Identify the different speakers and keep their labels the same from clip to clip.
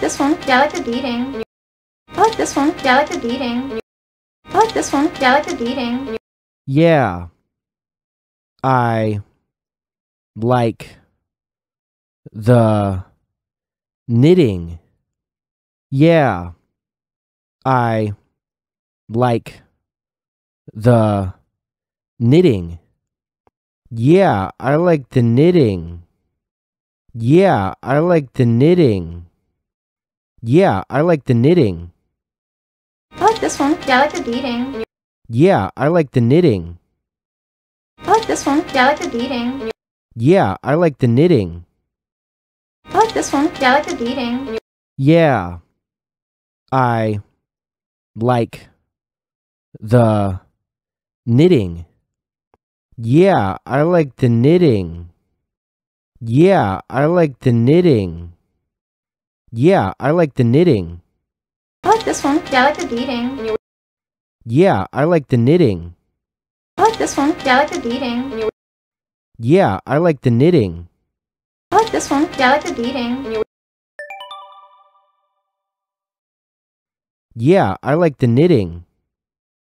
Speaker 1: like this one. Yeah, I like the beating. I like this one. Yeah, I like the beating. I like this one.
Speaker 2: Yeah, I like the beating. Yeah. I like the knitting. Yeah. I like the knitting. Yeah, I like the knitting. Yeah, I like the knitting. Yeah, I like the knitting.
Speaker 1: I like this one. Yeah, I like the beading.
Speaker 2: Yeah, I like the knitting.
Speaker 1: I like this one. Yeah, I like the beading.
Speaker 2: Yeah, I like the knitting.
Speaker 1: I like this one. Yeah, I like the beading.
Speaker 2: Yeah. I like the knitting. Yeah, I like the knitting. Yeah, I like the knitting. Yeah, I like the knitting.
Speaker 1: I like this one. Yeah, I like the beading.
Speaker 2: Yeah, I like the knitting. I like this one. Yeah, I like the beading. Yeah, I like the knitting.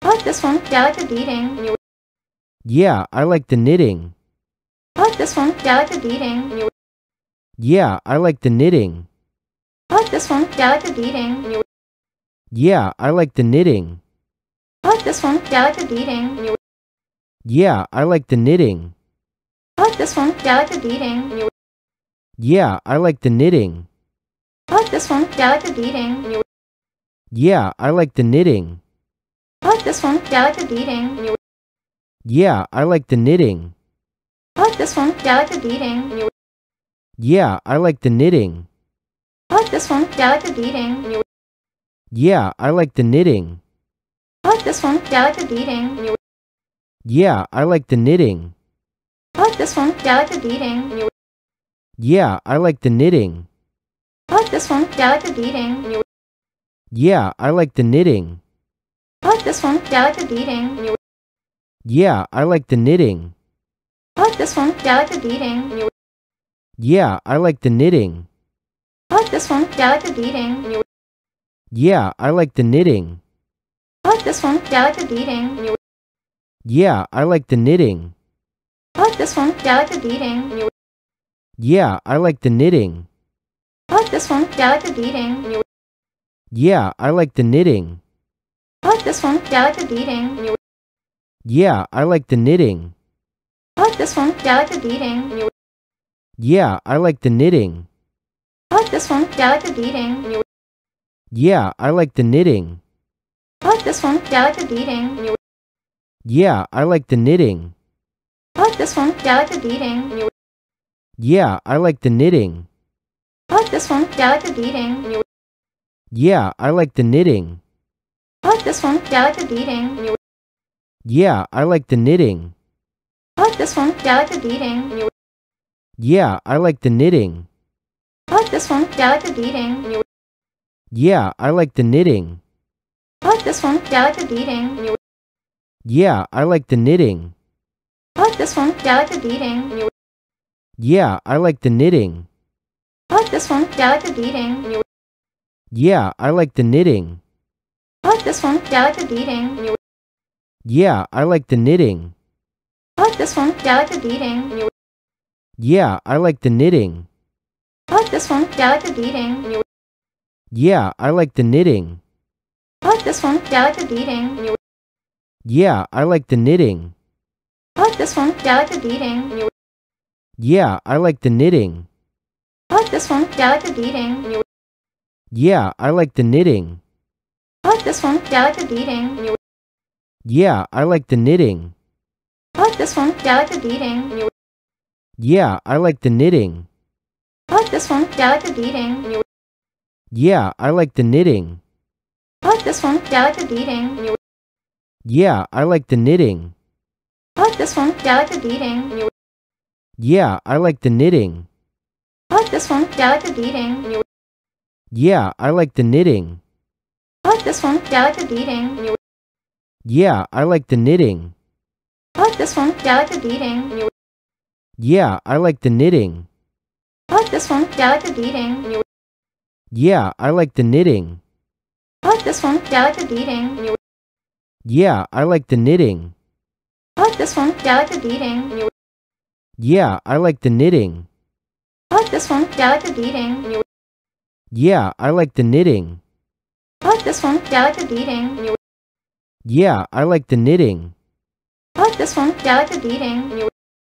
Speaker 1: I like this one. Yeah, I like the beading.
Speaker 2: Yeah, I like the knitting.
Speaker 1: I like this one. Yeah, I like the beading. Yeah, I like the knitting. I like this one.
Speaker 2: Yeah, I like the beading. Yeah, I like the knitting. I like this one. Yeah, I like the beading. Yeah, I like the knitting.
Speaker 1: I like this one. Yeah, I like the beading.
Speaker 2: Yeah, I like the knitting.
Speaker 1: I like this one. Yeah, I like the beading.
Speaker 2: Yeah, I like the knitting.
Speaker 1: I like this one. Yeah, I like the beading.
Speaker 2: Yeah, I like the knitting.
Speaker 1: I like this one. Yeah, I like the beading. Yeah, I like the knitting. I like this one. Yeah, I like the beading.
Speaker 2: Yeah, I like the knitting. I like this one. Yeah, I like the beading. Yeah, I like the knitting.
Speaker 1: I like this one. Yeah, I like the beading.
Speaker 2: Yeah, I like the knitting.
Speaker 1: I like this one. Yeah, I like the beading.
Speaker 2: Yeah, I like the knitting.
Speaker 1: I like this one. Yeah, I like the beading.
Speaker 2: Yeah, I like the knitting.
Speaker 1: I like this one. Yeah, I like the beading. Yeah, I like the knitting. I like this one. Yeah, I like the beading.
Speaker 2: Yeah, I like the knitting. I like this one. Yeah, I like the beading. Yeah, I like the knitting.
Speaker 1: I like this one. Yeah, I like the beading.
Speaker 2: Yeah, I like the knitting.
Speaker 1: I like this one. Yeah, I like the beading.
Speaker 2: Yeah, I like the knitting.
Speaker 1: I like this one. Yeah, I like the beading.
Speaker 2: Yeah, I like the knitting.
Speaker 1: I like this one. Yeah, I like the beading. Yeah, I like the knitting. I like this one. Yeah, I like the beading.
Speaker 2: Yeah, I like the knitting. I like this one. Yeah, I like the beading. Yeah, I like the knitting.
Speaker 1: I like this one. Yeah, I like the beading.
Speaker 2: Yeah, I like the knitting.
Speaker 1: I like this one. Yeah, I like the beading.
Speaker 2: Yeah, I like the knitting.
Speaker 1: I like this one. Yeah, I like the beading.
Speaker 2: Yeah, I like the knitting.
Speaker 1: I like this one. Yeah, I like the beading. Yeah, I like the knitting. I like this one. Yeah, I like the beading.
Speaker 2: Yeah, I like the knitting this one. Yeah, I like the beading. Yeah, I like the knitting.
Speaker 1: I like this one. Yeah, I like the beading.
Speaker 2: Yeah, I like the knitting.
Speaker 1: I like this one. Yeah, I like the beading.
Speaker 2: Yeah, I like the knitting. I like this one. Yeah, I like the beading. Yeah, I like the knitting.
Speaker 1: I like this one. Yeah, I like the beading. Yeah, I like the knitting. I like this one. Yeah, I like the beading.
Speaker 2: Yeah, I like the knitting. I like this one. Yeah, I like the beading. Yeah, I like the knitting.
Speaker 1: I like this one. Yeah, I like the beading.
Speaker 2: Yeah, I like the knitting.
Speaker 1: I like this one. Yeah, I like the beading.
Speaker 2: Yeah, I like the knitting.
Speaker 1: I like this one. Yeah, I like the beading.
Speaker 2: Yeah, I like the knitting.
Speaker 1: I like this one. Yeah, I like the beading. Yeah, I like the knitting. I like this one. Yeah, I like the beading.
Speaker 2: Yeah, I like the knitting this one. Yeah, I like the beading. Yeah, I like the knitting.
Speaker 1: I like this one. Yeah, I like the beading.
Speaker 2: Yeah, I like the knitting. I like this one. Yeah, I like the beading. Yeah, I like the knitting. I like this one. Yeah, I like the beading. Yeah, I like the knitting.
Speaker 1: I like this one. Yeah, I like the beading.
Speaker 2: Yeah, I like the knitting. I like this one. Yeah, I like the beading. Yeah, I like the knitting this one. Yeah, I like the beading. Yeah, I like the knitting.
Speaker 1: I like this one. Yeah, I like the beading.
Speaker 2: Yeah, I like the knitting.
Speaker 1: I like this one. Yeah, I like the beading.
Speaker 2: Yeah, I like the knitting.
Speaker 1: I like this one. Yeah, I like the beading.
Speaker 2: Yeah, I like the knitting.
Speaker 1: I like this one. Yeah, I like the beading. Yeah, I like the knitting. I like this one. Yeah, I like the beading.